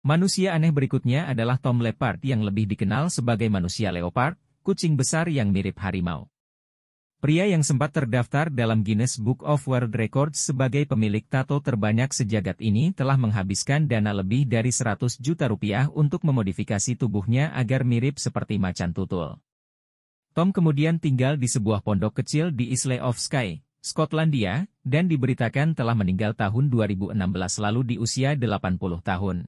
Manusia aneh berikutnya adalah Tom Leopard yang lebih dikenal sebagai manusia leopard, kucing besar yang mirip harimau. Pria yang sempat terdaftar dalam Guinness Book of World Records sebagai pemilik tato terbanyak sejagat ini telah menghabiskan dana lebih dari 100 juta rupiah untuk memodifikasi tubuhnya agar mirip seperti macan tutul. Tom kemudian tinggal di sebuah pondok kecil di Islay of Skye, Skotlandia, dan diberitakan telah meninggal tahun 2016 lalu di usia 80 tahun.